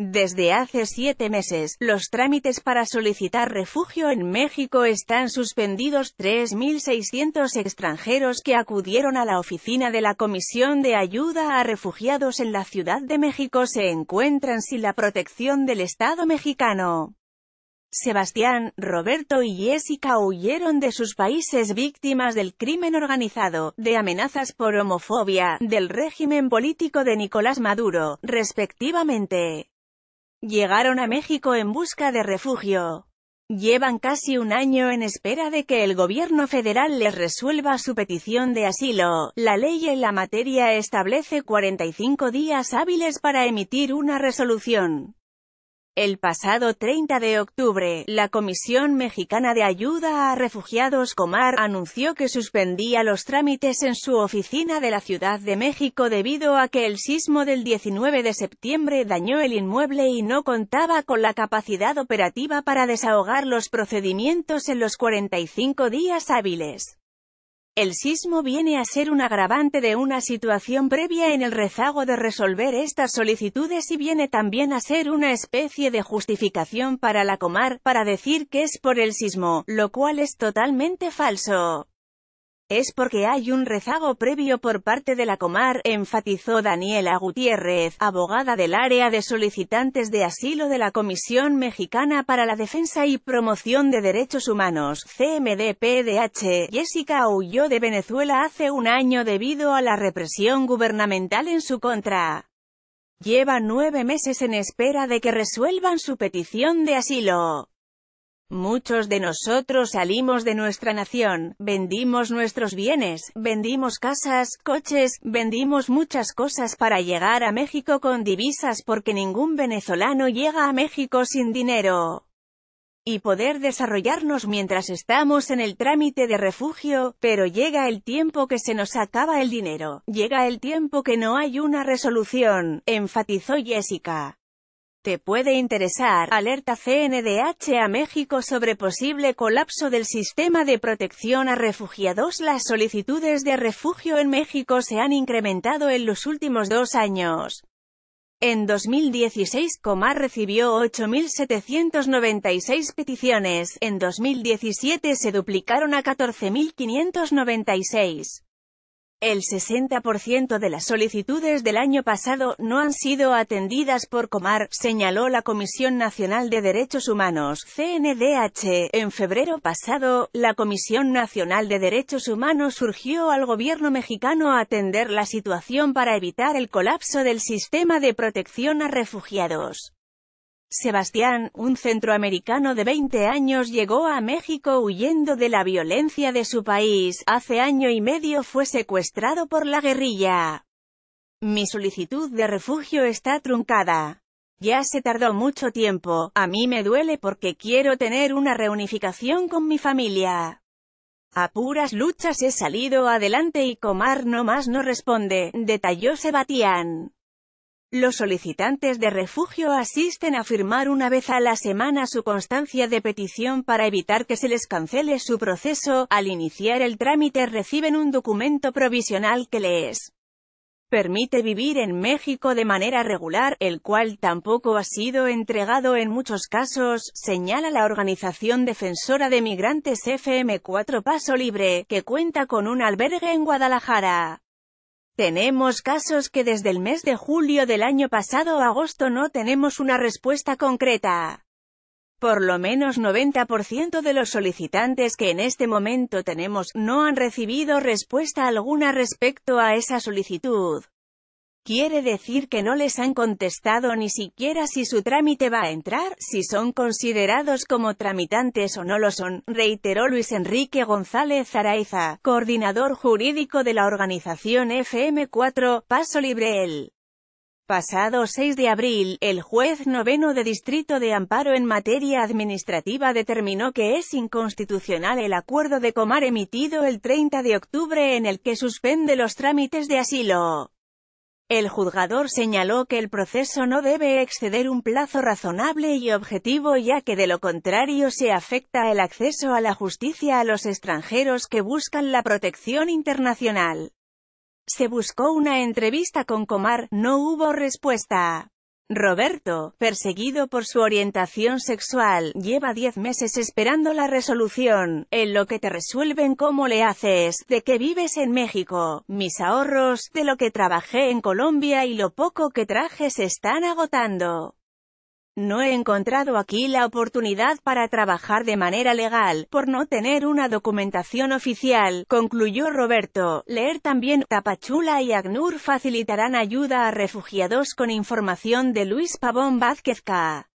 Desde hace siete meses, los trámites para solicitar refugio en México están suspendidos. 3.600 extranjeros que acudieron a la oficina de la Comisión de Ayuda a Refugiados en la Ciudad de México se encuentran sin la protección del Estado mexicano. Sebastián, Roberto y Jessica huyeron de sus países víctimas del crimen organizado, de amenazas por homofobia, del régimen político de Nicolás Maduro, respectivamente. Llegaron a México en busca de refugio. Llevan casi un año en espera de que el gobierno federal les resuelva su petición de asilo. La ley en la materia establece 45 días hábiles para emitir una resolución. El pasado 30 de octubre, la Comisión Mexicana de Ayuda a Refugiados Comar anunció que suspendía los trámites en su oficina de la Ciudad de México debido a que el sismo del 19 de septiembre dañó el inmueble y no contaba con la capacidad operativa para desahogar los procedimientos en los 45 días hábiles. El sismo viene a ser un agravante de una situación previa en el rezago de resolver estas solicitudes y viene también a ser una especie de justificación para la Comar, para decir que es por el sismo, lo cual es totalmente falso. Es porque hay un rezago previo por parte de la Comar, enfatizó Daniela Gutiérrez, abogada del área de solicitantes de asilo de la Comisión Mexicana para la Defensa y Promoción de Derechos Humanos, CMDPDH. Jessica huyó de Venezuela hace un año debido a la represión gubernamental en su contra. Lleva nueve meses en espera de que resuelvan su petición de asilo. Muchos de nosotros salimos de nuestra nación, vendimos nuestros bienes, vendimos casas, coches, vendimos muchas cosas para llegar a México con divisas porque ningún venezolano llega a México sin dinero y poder desarrollarnos mientras estamos en el trámite de refugio, pero llega el tiempo que se nos acaba el dinero, llega el tiempo que no hay una resolución, enfatizó Jessica. Te puede interesar, alerta CNDH a México sobre posible colapso del sistema de protección a refugiados. Las solicitudes de refugio en México se han incrementado en los últimos dos años. En 2016, Comar recibió 8.796 peticiones, en 2017 se duplicaron a 14.596. El 60% de las solicitudes del año pasado no han sido atendidas por Comar, señaló la Comisión Nacional de Derechos Humanos, CNDH. En febrero pasado, la Comisión Nacional de Derechos Humanos surgió al gobierno mexicano a atender la situación para evitar el colapso del sistema de protección a refugiados. Sebastián, un centroamericano de 20 años llegó a México huyendo de la violencia de su país, hace año y medio fue secuestrado por la guerrilla. Mi solicitud de refugio está truncada. Ya se tardó mucho tiempo, a mí me duele porque quiero tener una reunificación con mi familia. A puras luchas he salido adelante y Comar no más no responde, detalló Sebastián. Los solicitantes de refugio asisten a firmar una vez a la semana su constancia de petición para evitar que se les cancele su proceso. Al iniciar el trámite reciben un documento provisional que les permite vivir en México de manera regular, el cual tampoco ha sido entregado en muchos casos, señala la organización defensora de migrantes FM4 Paso Libre, que cuenta con un albergue en Guadalajara. Tenemos casos que desde el mes de julio del año pasado a agosto no tenemos una respuesta concreta. Por lo menos 90% de los solicitantes que en este momento tenemos, no han recibido respuesta alguna respecto a esa solicitud. Quiere decir que no les han contestado ni siquiera si su trámite va a entrar, si son considerados como tramitantes o no lo son, reiteró Luis Enrique González Araiza, coordinador jurídico de la organización FM4, Paso Libre El. Pasado 6 de abril, el juez noveno de Distrito de Amparo en materia administrativa determinó que es inconstitucional el acuerdo de Comar emitido el 30 de octubre en el que suspende los trámites de asilo. El juzgador señaló que el proceso no debe exceder un plazo razonable y objetivo ya que de lo contrario se afecta el acceso a la justicia a los extranjeros que buscan la protección internacional. Se buscó una entrevista con Comar, no hubo respuesta. Roberto, perseguido por su orientación sexual, lleva 10 meses esperando la resolución, en lo que te resuelven cómo le haces, de que vives en México, mis ahorros, de lo que trabajé en Colombia y lo poco que traje se están agotando. No he encontrado aquí la oportunidad para trabajar de manera legal, por no tener una documentación oficial, concluyó Roberto. Leer también Tapachula y Agnur facilitarán ayuda a refugiados con información de Luis Pavón Vázquez K.